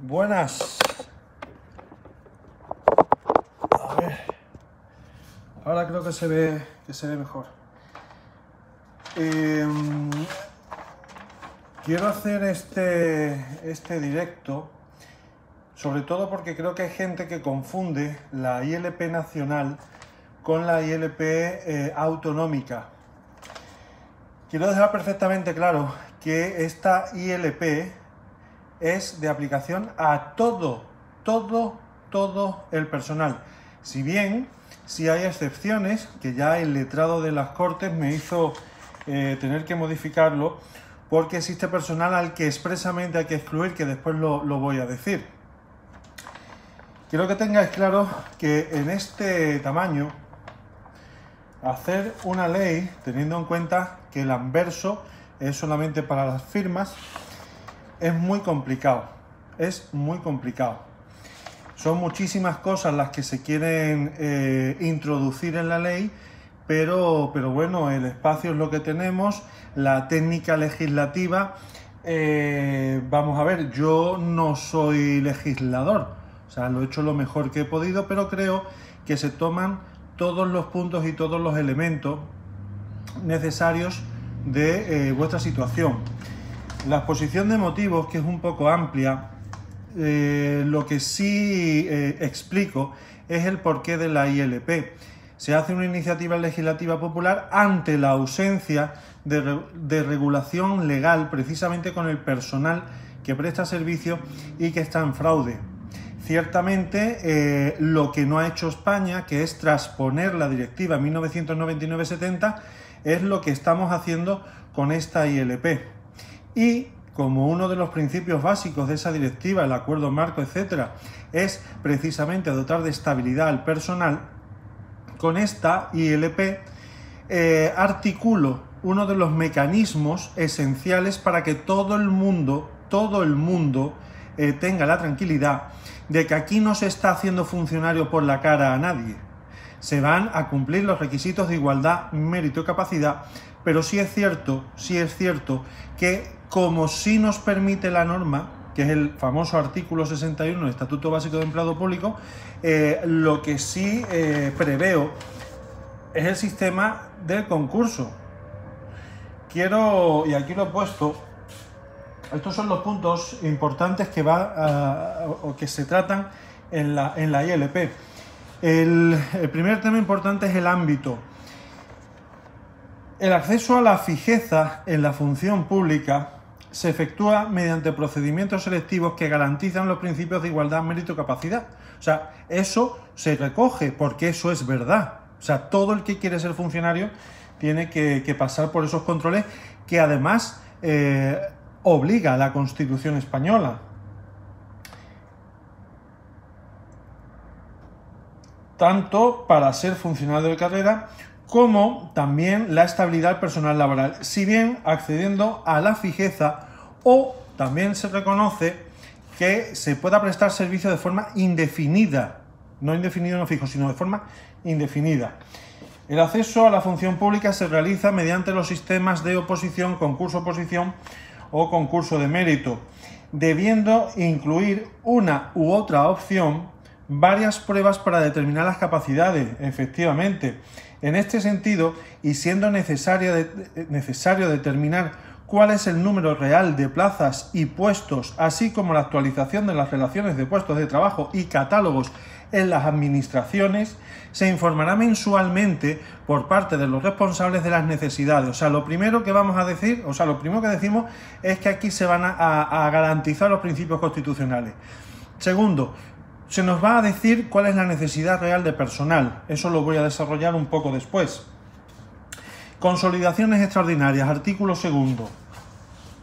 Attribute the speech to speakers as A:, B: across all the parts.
A: buenas. A ver. Ahora creo que se ve, que se ve mejor. Em, quiero hacer este, este directo, sobre todo porque creo que hay gente que confunde la ILP nacional con la ILP eh, autonómica. Quiero dejar perfectamente claro que esta ILP es de aplicación a todo, todo, todo el personal. Si bien, si hay excepciones, que ya el letrado de las Cortes me hizo eh, tener que modificarlo, porque existe personal al que expresamente hay que excluir, que después lo, lo voy a decir. Quiero que tengáis claro que en este tamaño, hacer una ley, teniendo en cuenta que el anverso es solamente para las firmas, es muy complicado, es muy complicado. Son muchísimas cosas las que se quieren eh, introducir en la ley, pero, pero bueno, el espacio es lo que tenemos, la técnica legislativa, eh, vamos a ver, yo no soy legislador, o sea, lo he hecho lo mejor que he podido, pero creo que se toman todos los puntos y todos los elementos necesarios de eh, vuestra situación. La exposición de motivos, que es un poco amplia, eh, lo que sí eh, explico es el porqué de la ILP. Se hace una iniciativa legislativa popular ante la ausencia de, regulación legal precisamente con el personal que presta servicio y que está en fraude. Ciertamente, eh, lo que no ha hecho España, que es transponer la directiva 1999-70, es lo que estamos haciendo con esta ILP. Y como uno de los principios básicos de esa directiva, el acuerdo marco, etcétera, es precisamente dotar de estabilidad al personal, con esta ILP eh, articulo uno de los mecanismos esenciales para que todo el mundo, todo el mundo eh, tenga la tranquilidad de que aquí no se está haciendo funcionario por la cara a nadie. Se van a cumplir los requisitos de igualdad, mérito y capacidad, pero sí es cierto, sí es cierto que como sí nos permite la norma, que es el famoso artículo 61 del Estatuto Básico de Empleado Público, eh, lo que sí eh, preveo es el sistema del concurso. Quiero, y aquí lo he puesto, estos son los puntos importantes que, va o que se tratan en la, en ILP. el primer tema importante es el ámbito. El acceso a la fijeza en la función pública se efectúa mediante procedimientos selectivos que garantizan los principios de igualdad, mérito y capacidad. O sea, eso se recoge porque eso es verdad. O sea, todo el que quiere ser funcionario tiene que, pasar por esos controles que además eh, obliga a la Constitución española. Tanto para ser funcionario de carrera como también la estabilidad personal laboral, si bien accediendo a la fijeza o también se reconoce que se pueda prestar servicio de forma indefinida, no indefinido, no fijo, sino de forma indefinida. El acceso a la función pública se realiza mediante los sistemas de oposición, concurso-oposición o concurso de mérito, debiendo incluir una u otra opción varias pruebas para determinar las capacidades, efectivamente, en este sentido, y siendo necesario, eh, necesario determinar cuál es el número real de plazas y puestos, así como la actualización de las relaciones de puestos de trabajo y catálogos en las administraciones, se informará mensualmente por parte de los responsables de las necesidades. O sea, lo primero que vamos a decir, o sea, lo primero que decimos es que aquí se van a garantizar los principios constitucionales. Segundo, se nos va a decir cuál es la necesidad real de personal. Eso lo voy a desarrollar un poco después. Consolidaciones extraordinarias, artículo segundo.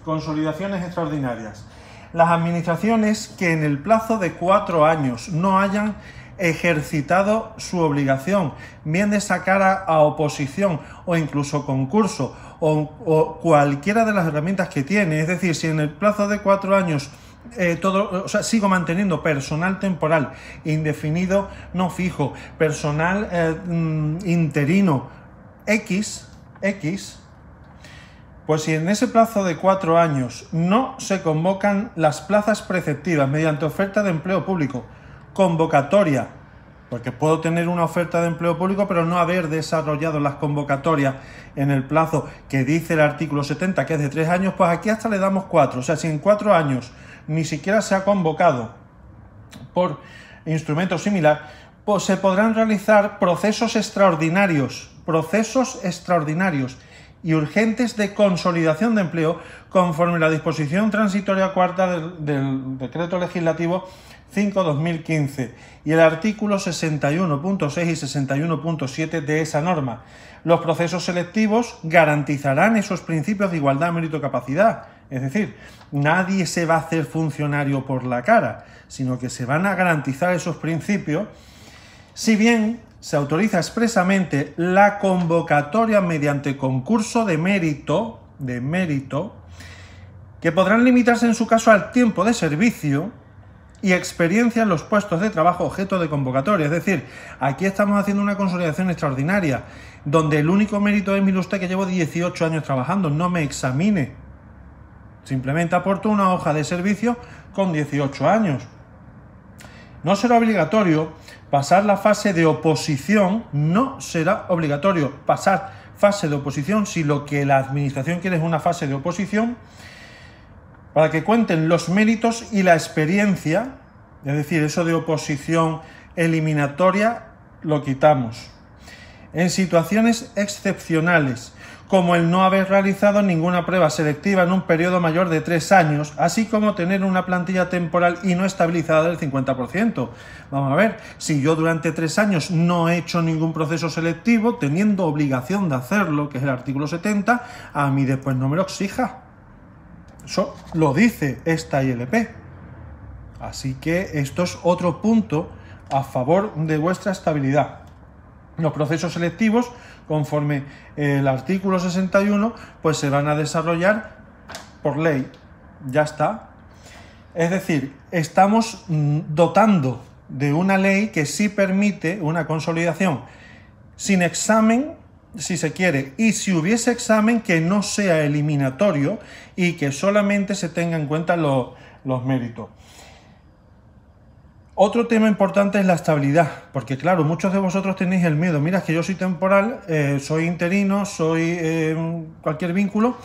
A: Consolidaciones extraordinarias. Las administraciones que en el plazo de cuatro años no hayan ejercitado su obligación, bien de sacar a, oposición o incluso concurso o, o, cualquiera de las herramientas que tiene. Es decir, si en el plazo de cuatro años eh, todo, o sea, sigo manteniendo personal temporal, indefinido, no fijo, personal eh, mm, interino, X, X, pues si en ese plazo de cuatro años no se convocan las plazas preceptivas mediante oferta de empleo público, convocatoria, porque puedo tener una oferta de empleo público pero no haber desarrollado las convocatorias en el plazo que dice el artículo 70, que es de tres años, pues aquí hasta le damos cuatro. O sea, si en cuatro años ni siquiera se ha convocado por instrumento similar, se podrán realizar procesos extraordinarios, procesos extraordinarios y urgentes de consolidación de empleo conforme la disposición transitoria cuarta del, del decreto legislativo 5-2015 y el artículo 61.6 y 61.7 de esa norma. Los procesos selectivos garantizarán esos principios de igualdad, mérito y capacidad es decir, nadie se va a hacer funcionario por la cara, sino que se van a garantizar esos principios, si bien se autoriza expresamente la convocatoria mediante concurso de mérito, de mérito, que podrán limitarse en su caso al tiempo de servicio y experiencia en los puestos de trabajo objeto de convocatoria. Es decir, aquí estamos haciendo una consolidación extraordinaria, donde el único mérito es, mi usted, que llevo 18 años trabajando, no me examine, Simplemente aporto una hoja de servicio con 18 años. No será obligatorio pasar la fase de oposición, no será obligatorio pasar fase de oposición si lo que la administración quiere es una fase de oposición para que cuenten los méritos y la experiencia, es decir, eso de oposición eliminatoria lo quitamos. En situaciones excepcionales, como el no haber realizado ninguna prueba selectiva en un periodo mayor de tres años, así como tener una plantilla temporal y no estabilizada del 50%. Vamos a ver, si yo durante tres años no he hecho ningún proceso selectivo, teniendo obligación de hacerlo, que es el artículo 70, a mí después no me lo exija. Eso lo dice esta ILP. Así que esto es otro punto a favor de vuestra estabilidad. Los procesos selectivos, conforme eh, el artículo 61, pues se van a desarrollar por ley. Ya está. Es decir, estamos mm, dotando de una ley que sí permite una consolidación sin examen, si se quiere, y si hubiese examen que no sea eliminatorio y que solamente se tenga en cuenta los méritos. Otro tema importante es la estabilidad, porque claro, muchos de vosotros tenéis el miedo, mira, es que yo soy temporal, eh, soy interino, soy eh, cualquier vínculo,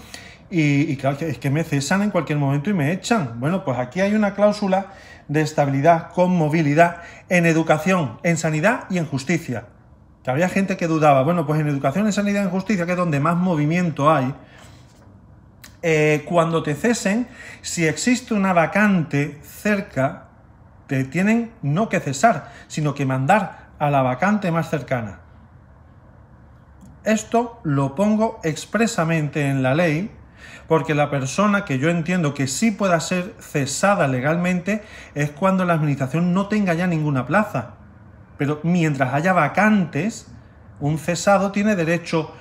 A: y, claro, es que me cesan en cualquier momento y me echan. Bueno, pues aquí hay una cláusula de estabilidad con movilidad en educación, en sanidad y en justicia. Que había gente que dudaba, bueno, pues en educación, en sanidad y en justicia, que es donde más movimiento hay, eh, cuando te cesen, si existe una vacante cerca, te tienen no que cesar, sino que mandar a la vacante más cercana. Esto lo pongo expresamente en la ley porque la persona que yo entiendo que sí pueda ser cesada legalmente es cuando la administración no tenga ya ninguna plaza. Pero mientras haya vacantes, un cesado tiene derecho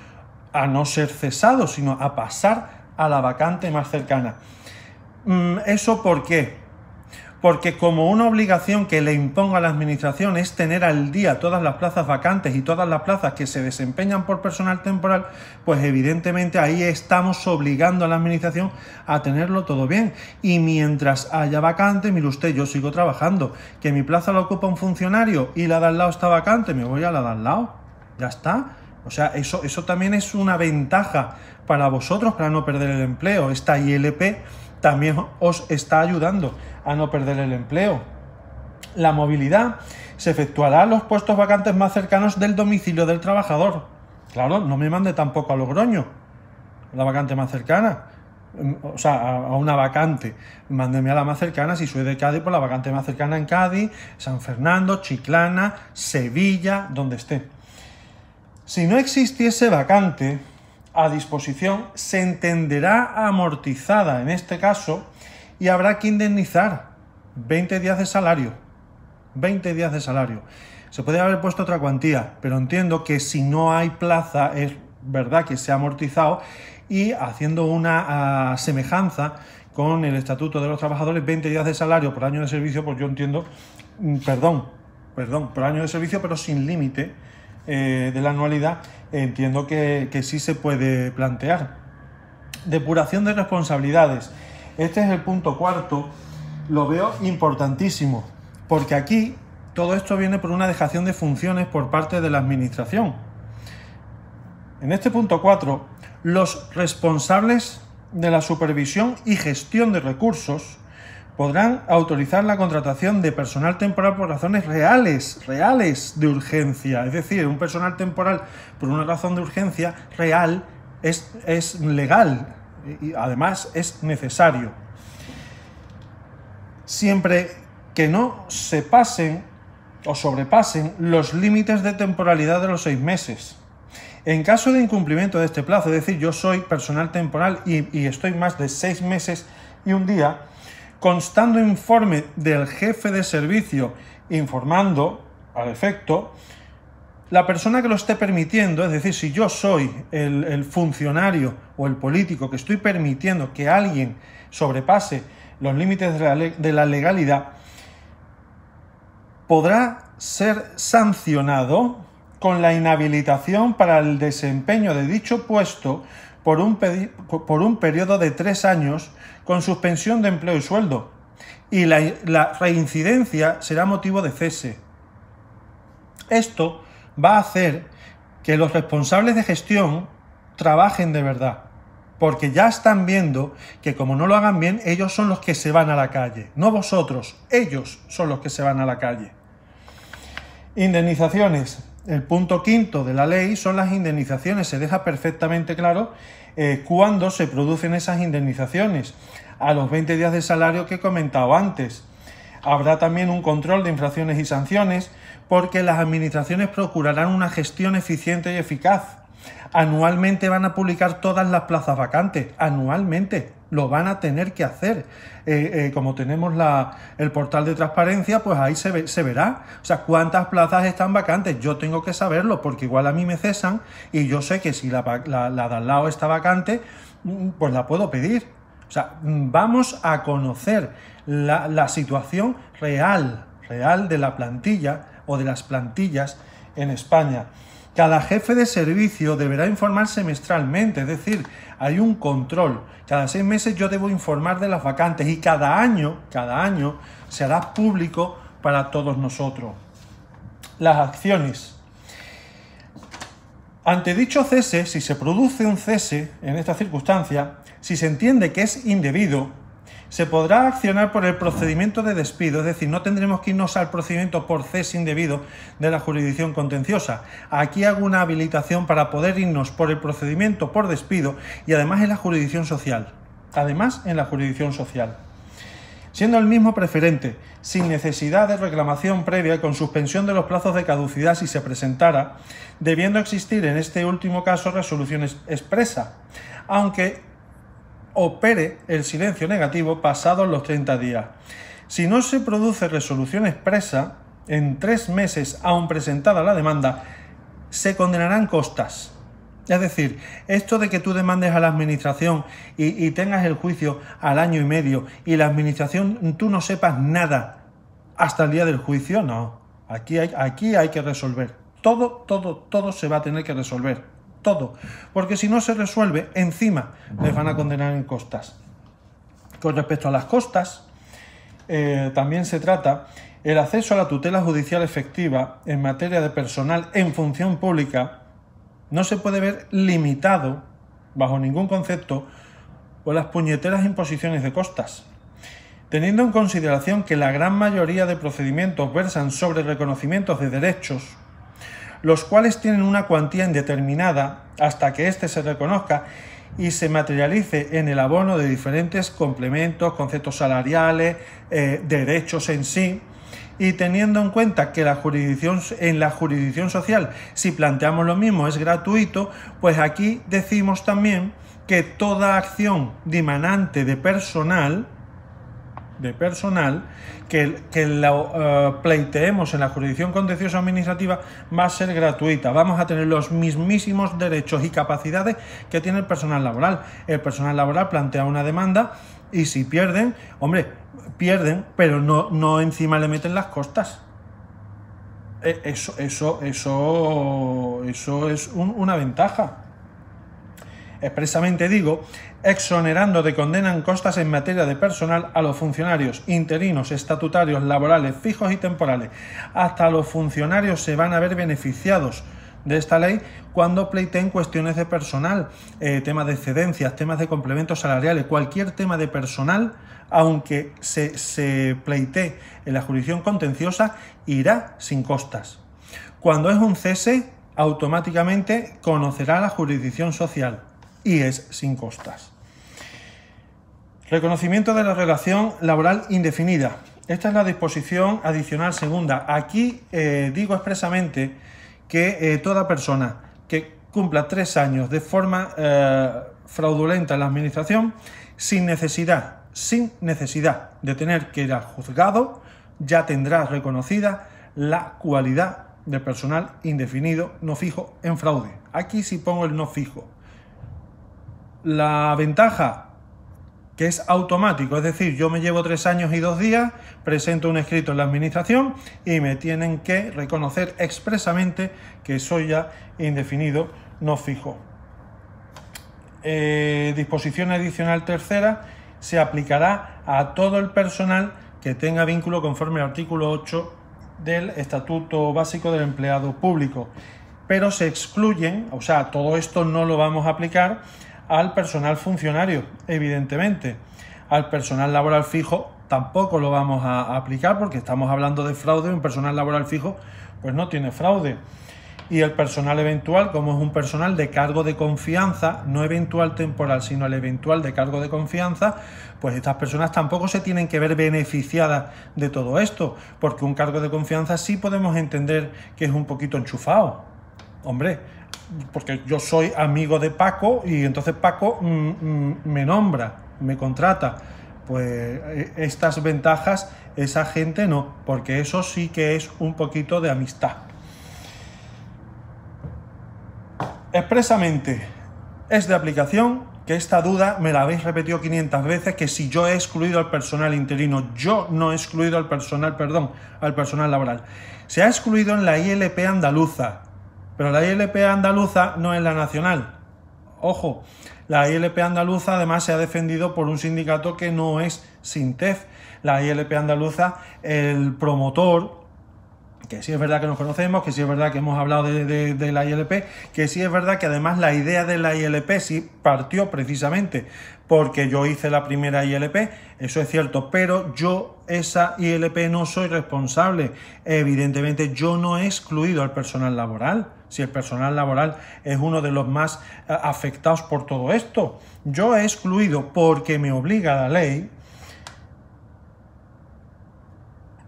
A: a no ser cesado, sino a pasar a la vacante más cercana. Mm, ¿Eso por qué? porque como una obligación que le imponga a la administración es tener al día todas las plazas vacantes y todas las plazas que se desempeñan por personal temporal, pues evidentemente ahí estamos obligando a la administración a tenerlo todo bien. Y mientras haya vacante, mire usted, yo sigo trabajando, que mi plaza la ocupa un funcionario y la de al lado está vacante, me voy a la de al lado, ya está. O sea, eso, eso también es una ventaja para vosotros para no perder el empleo, esta ILP también os está ayudando a no perder el empleo. La movilidad se efectuará a los puestos vacantes más cercanos del domicilio del trabajador. Claro, no me mande tampoco a Logroño, la vacante más cercana. Mm, o sea, a una vacante. Mándeme a la más cercana, si soy de Cádiz, por pues la vacante más cercana en Cádiz, San Fernando, Chiclana, Sevilla, donde esté. Si no existiese vacante, a disposición se entenderá amortizada en este caso y habrá que indemnizar 20 días de salario. 20 días de salario. Se podría haber puesto otra cuantía, pero entiendo que si no hay plaza es verdad que se ha amortizado y haciendo una ah, semejanza con el Estatuto de los Trabajadores, 20 días de salario por año de servicio, pues yo entiendo, mm, perdón, perdón, por año de servicio, pero sin límite, eh, de la anualidad, entiendo que, que sí se puede plantear. Depuración de responsabilidades. Este es el punto cuarto. Lo veo importantísimo, porque aquí todo esto viene por una dejación de funciones por parte de la Administración. En este punto cuatro, los responsables de la supervisión y gestión de recursos podrán autorizar la contratación de personal temporal por razones reales, reales de urgencia. Es decir, un personal temporal por una razón de urgencia real es, legal y además es necesario. Siempre que no se pasen o sobrepasen los límites de temporalidad de los seis meses. En caso de incumplimiento de este plazo, es decir, yo soy personal temporal y, y estoy más de seis meses y un día, constando informe del jefe de servicio informando al efecto la persona que lo esté permitiendo, es decir, si yo soy el, funcionario o el político que estoy permitiendo que alguien sobrepase los límites de la legalidad, podrá ser sancionado con la inhabilitación para el desempeño de dicho puesto por un, periodo de tres años con suspensión de empleo y sueldo, y la reincidencia será motivo de cese. Esto va a hacer que los responsables de gestión trabajen de verdad, porque ya están viendo que como no lo hagan bien, ellos son los que se van a la calle, no vosotros, ellos son los que se van a la calle. Indemnizaciones el punto quinto de la ley son las indemnizaciones. Se deja perfectamente claro eh, cuándo se producen esas indemnizaciones. A los 20 días de salario que he comentado antes. Habrá también un control de infracciones y sanciones porque las administraciones procurarán una gestión eficiente y eficaz Anualmente van a publicar todas las plazas vacantes, anualmente lo van a tener que hacer. Eh, eh, como tenemos la, el portal de transparencia, pues ahí se, verá. O sea, cuántas plazas están vacantes. Yo tengo que saberlo porque igual a mí me cesan y yo sé que si la, la, de al lado está vacante, mm, pues la puedo pedir. O sea, mm, vamos a conocer la, la situación real, real de la plantilla o de las plantillas en España. Cada jefe de servicio deberá informar semestralmente, es decir, hay un control. Cada seis meses yo debo informar de las vacantes y cada año, cada año, se hará público para todos nosotros. Las acciones. Ante dicho cese, si se produce un cese en esta circunstancia, si se entiende que es indebido, se podrá accionar por el procedimiento de despido, es decir, no tendremos que irnos al procedimiento por cese indebido de la jurisdicción contenciosa. Aquí hago una habilitación para poder irnos por el procedimiento por despido y además en la jurisdicción social. Además en la jurisdicción social siendo el mismo preferente, sin necesidad de reclamación previa y con suspensión de los plazos de caducidad si se presentara, debiendo existir en este último caso resolución expresa, aunque opere el silencio negativo pasados los 30 días. Si no se produce resolución expresa, en tres meses aún presentada la demanda, se condenarán costas. Es decir, esto de que tú demandes a la administración y, tengas el juicio al año y medio y la administración tú no sepas nada hasta el día del juicio, no. Aquí hay, aquí hay que resolver. Todo, todo, todo se va a tener que resolver todo, porque si no se resuelve, encima les van a condenar en costas. Con respecto a las costas, eh, también se trata el acceso a la tutela judicial efectiva en materia de personal en función pública no se puede ver limitado, bajo ningún concepto, por las puñeteras imposiciones de costas. Teniendo en consideración que la gran mayoría de procedimientos versan sobre reconocimientos de derechos, los cuales tienen una cuantía indeterminada hasta que éste se reconozca y se materialice en el abono de diferentes complementos, conceptos salariales, eh, derechos en sí, y teniendo en cuenta que la jurisdicción, en la jurisdicción social, si planteamos lo mismo, es gratuito, pues aquí decimos también que toda acción dimanante de personal, de personal que, que eh, pleiteemos en la jurisdicción contencioso administrativa va a ser gratuita. Vamos a tener los mismísimos derechos y capacidades que tiene el personal laboral. El personal laboral plantea una demanda y si pierden, hombre, pierden, pero no, no encima le meten las costas. Eh, eso, eso, eso, eso es una ventaja. Expresamente digo, exonerando de condena en costas en materia de personal a los funcionarios interinos, estatutarios, laborales, fijos y temporales. Hasta los funcionarios se van a ver beneficiados de esta ley cuando pleiteen cuestiones de personal, eh, temas de excedencias, temas de complementos salariales, cualquier tema de personal, aunque se, se en la jurisdicción contenciosa, irá sin costas. Cuando es un cese, automáticamente conocerá la jurisdicción social y es sin costas. Reconocimiento de la relación laboral indefinida. Esta es la disposición adicional segunda. Aquí eh, digo expresamente que eh, toda persona que cumpla tres años de forma eh, fraudulenta en la administración, sin necesidad, sin necesidad de tener que ir al juzgado, ya tendrá reconocida la cualidad de personal indefinido no fijo en fraude. Aquí sí pongo el no fijo, la ventaja que es automático, es decir, yo me llevo tres años y dos días, presento un escrito en la administración y me tienen que reconocer expresamente que soy ya indefinido, no fijo. Eh, disposición adicional tercera se aplicará a todo el personal que tenga vínculo conforme al artículo 8 del Estatuto Básico del Empleado Público. Pero se excluyen, o sea, todo esto no lo vamos a aplicar al personal funcionario, evidentemente. Al personal laboral fijo tampoco lo vamos a aplicar porque estamos hablando de fraude, un personal laboral fijo pues no tiene fraude. Y el personal eventual, como es un personal de cargo de confianza, no eventual temporal, sino el eventual de cargo de confianza, pues estas personas tampoco se tienen que ver beneficiadas de todo esto, porque un cargo de confianza sí podemos entender que es un poquito enchufado. Hombre, porque yo soy amigo de Paco y entonces Paco mm, mm, me nombra, me contrata. Pues eh, estas ventajas esa gente no, porque eso sí que es un poquito de amistad. Expresamente es de aplicación que esta duda me la habéis repetido 500 veces que si yo he excluido al personal interino, yo no he excluido al personal, perdón, al personal laboral. Se ha excluido en la ILP andaluza, pero la ILP andaluza no es la nacional. Ojo, la ILP andaluza además se ha defendido por un sindicato que no es SINTEF. La ILP andaluza, el promotor, que sí es verdad que nos conocemos, que sí es verdad que hemos hablado de, la ILP, que sí es verdad que además la idea de la ILP sí partió precisamente porque yo hice la primera ILP, eso es cierto, pero yo esa ILP no soy responsable. Evidentemente yo no he excluido al personal laboral, si el personal laboral es uno de los más eh, afectados por todo esto. Yo he excluido porque me obliga la ley.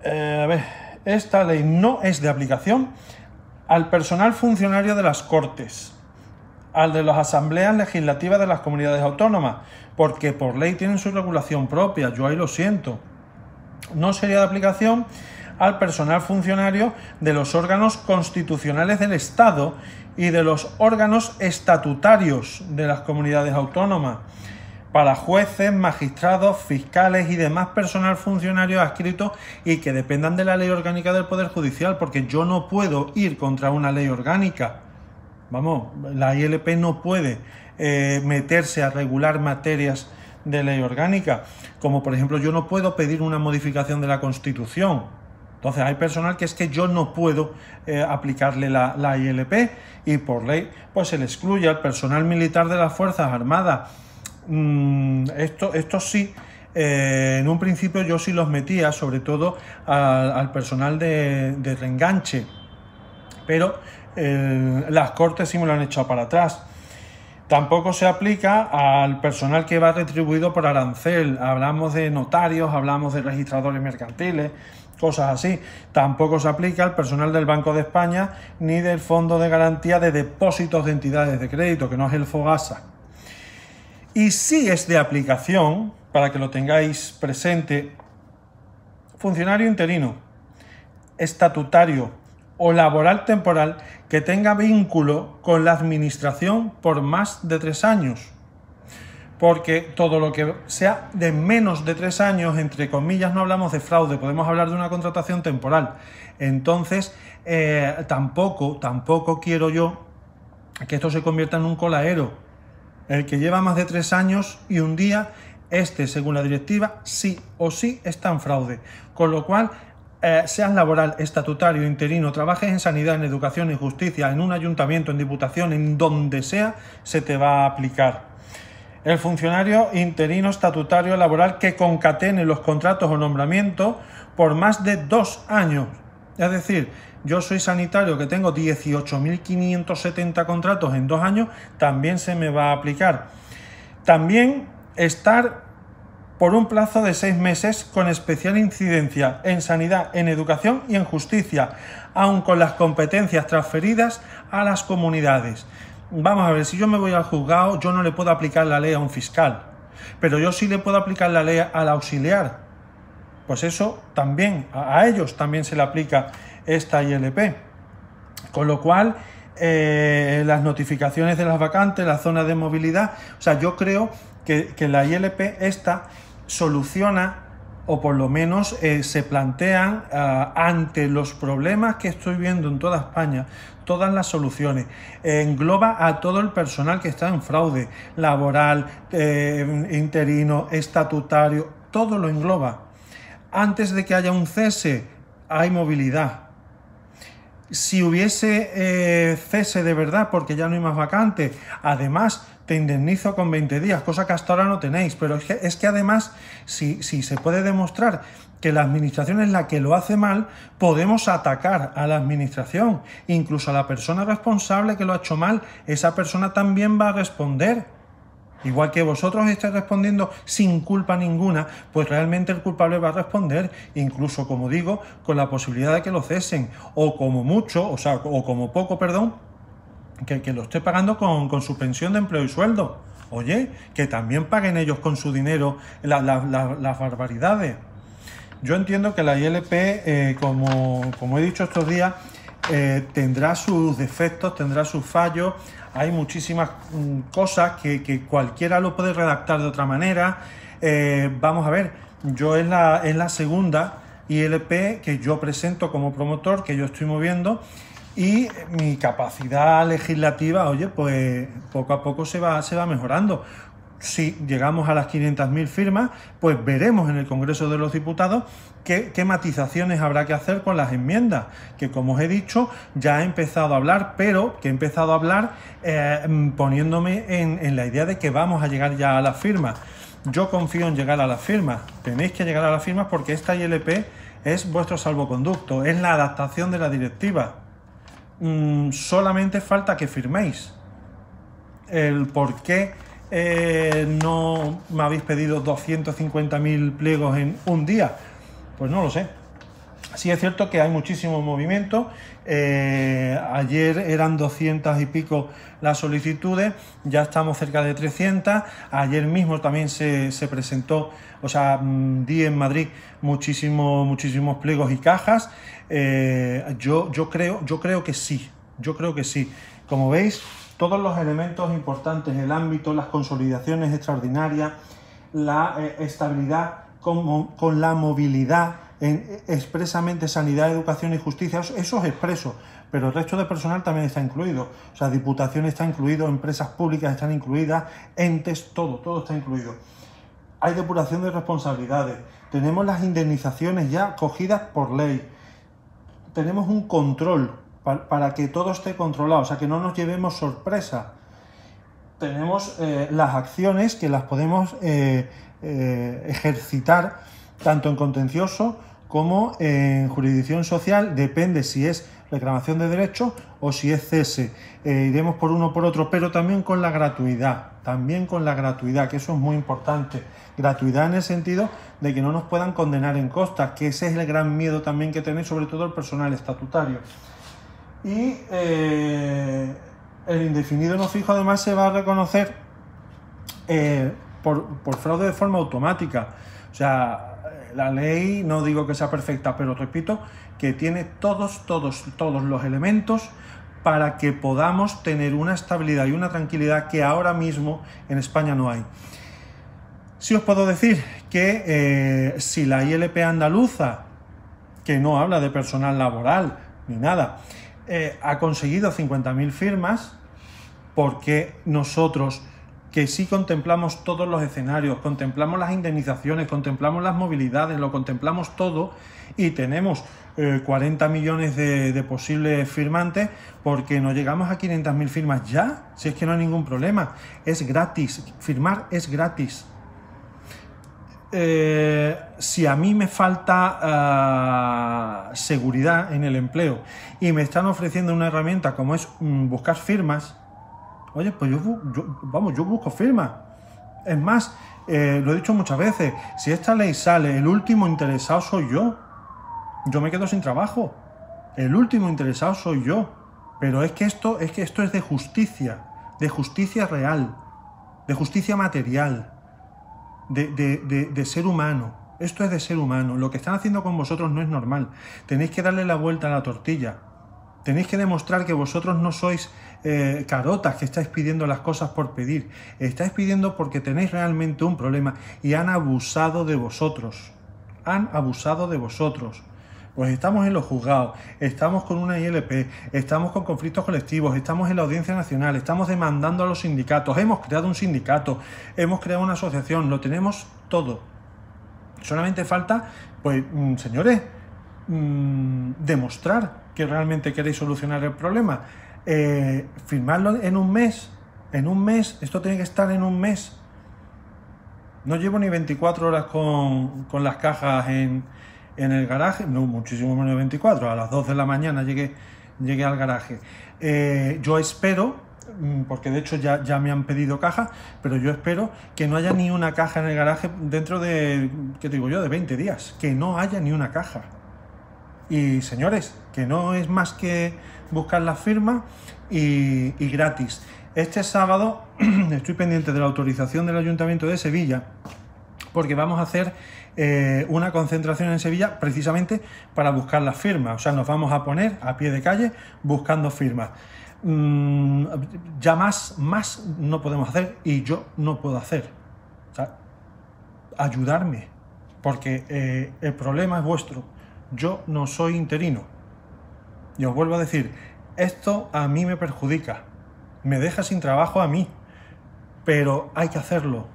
A: Eh, a ver, esta ley no es de aplicación al personal funcionario de las Cortes al de las asambleas legislativas de las comunidades autónomas, porque por ley tienen su regulación propia, yo ahí lo siento. No sería de aplicación al personal funcionario de los órganos constitucionales del Estado y de los órganos estatutarios de las comunidades autónomas, para jueces, magistrados, fiscales y demás personal funcionario adscrito y que dependan de la ley orgánica del Poder Judicial, porque yo no puedo ir contra una ley orgánica. Vamos, la ILP no puede eh, meterse a regular materias de ley orgánica, como por ejemplo yo no puedo pedir una modificación de la Constitución. Entonces hay personal que es que yo no puedo eh, aplicarle la, ILP y por ley pues se le excluye al personal militar de las Fuerzas Armadas. Mm, esto, esto sí, eh, en un principio yo sí los metía, sobre todo al, personal de, de, reenganche, pero las cortes sí me lo han echado para atrás. Tampoco se aplica al personal que va retribuido por arancel. Hablamos de notarios, hablamos de registradores mercantiles, cosas así. Tampoco se aplica al personal del Banco de España ni del Fondo de Garantía de Depósitos de Entidades de Crédito, que no es el FOGASA. Y sí es de aplicación, para que lo tengáis presente, funcionario interino, estatutario, o laboral temporal que tenga vínculo con la administración por más de tres años. Porque todo lo que sea de menos de tres años, entre comillas, no hablamos de fraude, podemos hablar de una contratación temporal. Entonces, eh, tampoco, tampoco quiero yo que esto se convierta en un coladero. El que lleva más de tres años y un día, este, según la directiva, sí o sí está en fraude. Con lo cual, eh, seas laboral, estatutario, interino, trabajes en sanidad, en educación, en justicia, en un ayuntamiento, en diputación, en donde sea, se te va a aplicar. El funcionario interino, estatutario, laboral que concatene los contratos o nombramientos por más de dos años. Es decir, yo soy sanitario que tengo 18.570 contratos en dos años, también se me va a aplicar. También estar por un plazo de seis meses con especial incidencia en sanidad, en educación y en justicia, aun con las competencias transferidas a las comunidades. Vamos a ver, si yo me voy al juzgado, yo no le puedo aplicar la ley a un fiscal, pero yo sí le puedo aplicar la ley al auxiliar. Pues eso también, a ellos también se le aplica esta ILP. Con lo cual, eh, las notificaciones de las vacantes, la zona de movilidad. O sea, yo creo que, que la ILP esta soluciona o por lo menos eh, se plantean ah, ante los problemas que estoy viendo en toda España, todas las soluciones. engloba a todo el personal que está en fraude laboral, eh, interino, estatutario, todo lo engloba. Antes de que haya un cese, hay movilidad. Si hubiese eh, cese de verdad, porque ya no hay más vacantes, además te indemnizo con 20 días, cosa que hasta ahora no tenéis. Pero es que, además, si, si se puede demostrar que la administración es la que lo hace mal, podemos atacar a la administración, incluso a la persona responsable que lo ha hecho mal, esa persona también va a responder. Igual que vosotros estáis respondiendo sin culpa ninguna, pues realmente el culpable va a responder, incluso como digo, con la posibilidad de que lo cesen, o como mucho, o sea, o como poco, perdón, que, lo esté pagando con, su pensión de empleo y sueldo. Oye, que también paguen ellos con su dinero las barbaridades. Yo entiendo que la ILP, eh, como, he dicho estos días, eh, tendrá sus defectos, tendrá sus fallos. Hay muchísimas mm, cosas que, cualquiera lo puede redactar de otra manera. Eh, vamos a ver, yo es la, es la segunda ILP que yo presento como promotor, que yo estoy moviendo y mi capacidad legislativa, oye, pues poco a poco se va, se va mejorando. Si llegamos a las 500.000 firmas, pues veremos en el Congreso de los Diputados qué, matizaciones habrá que hacer con las enmiendas, que como os he dicho, ya he empezado a hablar, pero que he empezado a hablar eh, poniéndome en, en la idea de que vamos a llegar ya a las firmas. Yo confío en llegar a las firmas. Tenéis que llegar a las firmas porque esta ILP es vuestro salvoconducto, es la adaptación de la directiva. Mm, solamente falta que firméis. El por qué eh, no me habéis pedido 250.000 pliegos en un día, pues no lo sé. Sí es cierto que hay muchísimo movimiento. Eh, ayer eran 200 y pico las solicitudes, ya estamos cerca de 300. Ayer mismo también se, presentó, o sea, mm, di en Madrid muchísimo, muchísimos pliegos y cajas. Eh, yo, yo, creo, yo creo que sí, yo creo que sí. Como veis, todos los elementos importantes, el ámbito, las consolidaciones extraordinarias, la eh, estabilidad con la movilidad, expresamente sanidad, educación y justicia, eso, es expreso, pero el resto de personal también está incluido. O sea, diputación está incluido, empresas públicas están incluidas, entes, todo, todo está incluido. Hay depuración de responsabilidades, tenemos las indemnizaciones ya cogidas por ley, tenemos un control para, que todo esté controlado, o sea, que no nos llevemos sorpresa. Tenemos eh, las acciones que las podemos eh, eh, ejercitar tanto en contencioso como en jurisdicción social, depende si es reclamación de derecho o si es cese. Eh, iremos por uno o por otro, pero también con la gratuidad, también con la gratuidad, que eso es muy importante. Gratuidad en el sentido de que no nos puedan condenar en costas, que ese es el gran miedo también que tenéis, sobre todo el personal estatutario. Y eh, el indefinido no fijo además se va a reconocer eh, por, por fraude de forma automática. O sea, la ley, no digo que sea perfecta, pero repito, que tiene todos, todos, todos los elementos para que podamos tener una estabilidad y una tranquilidad que ahora mismo en España no hay. Si os puedo decir que eh, si la ILP andaluza, que no habla de personal laboral ni nada, eh, ha conseguido 50.000 firmas, porque nosotros que sí contemplamos todos los escenarios, contemplamos las indemnizaciones, contemplamos las movilidades, lo contemplamos todo y tenemos 40 eh, millones de, posibles firmantes porque no llegamos a 500.000 firmas ya, si es que no hay ningún problema. Es gratis, firmar es gratis. Eh, si a mí me falta ah, seguridad en el empleo y me están ofreciendo una herramienta como es mm, buscar firmas, Oye, pues yo, vamos, yo busco firma, Es más, eh, lo he dicho muchas veces, si esta ley sale, el último interesado soy yo. Yo me quedo sin trabajo. El último interesado soy yo. Pero es que esto es que esto es de justicia, de justicia real, de justicia material, de ser humano. Esto es de ser humano. Lo que están haciendo con vosotros no es normal. Tenéis que darle la vuelta a la tortilla. Tenéis que demostrar que vosotros no sois eh, carotas, que estáis pidiendo las cosas por pedir. Estáis pidiendo porque tenéis realmente un problema y han abusado de vosotros. Han abusado de vosotros. Pues estamos en los juzgados, estamos con una ILP, estamos con conflictos colectivos, estamos en la Audiencia Nacional, estamos demandando a los sindicatos, hemos creado un sindicato, hemos creado una asociación, lo tenemos todo. Solamente falta, pues, mm, señores, mm, demostrar que realmente queréis solucionar el problema. Eh, firmarlo en un mes, en un mes, esto tiene que estar en un mes. No llevo ni 24 horas con, las cajas en, el garaje, no, muchísimo menos de 24, a las 2 de la mañana llegué, al garaje. Eh, yo espero, mm, porque de hecho ya, me han pedido cajas, pero yo espero que no haya ni una caja en el garaje dentro de, ¿qué te digo yo?, de 20 días, que no haya ni una caja. Y señores, que no es más que buscar la firma y, gratis. Este sábado estoy pendiente de la autorización del Ayuntamiento de Sevilla porque vamos a hacer eh, una concentración en Sevilla precisamente para buscar las firmas. O sea, nos vamos a poner a pie de calle buscando firmas. Mm, ya más, más no podemos hacer y yo no puedo hacer. ayudarme, porque eh, el problema es vuestro yo no soy interino. Y os vuelvo a decir, esto a mí me perjudica, me deja sin trabajo a mí, pero hay que hacerlo,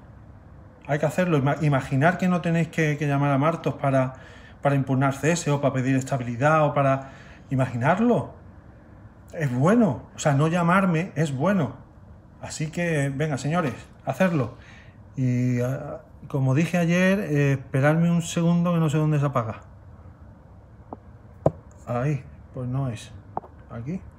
A: hay que hacerlo. Imaginar que no tenéis que, llamar a Martos para, para impugnar cese o para pedir estabilidad o para... Imaginarlo. Es bueno. O sea, no llamarme es bueno. Así que, venga, señores, hacerlo. Y ah, como dije ayer, eh, esperadme esperarme un segundo que no sé dónde se apaga. Ahí, pues no es. Aquí.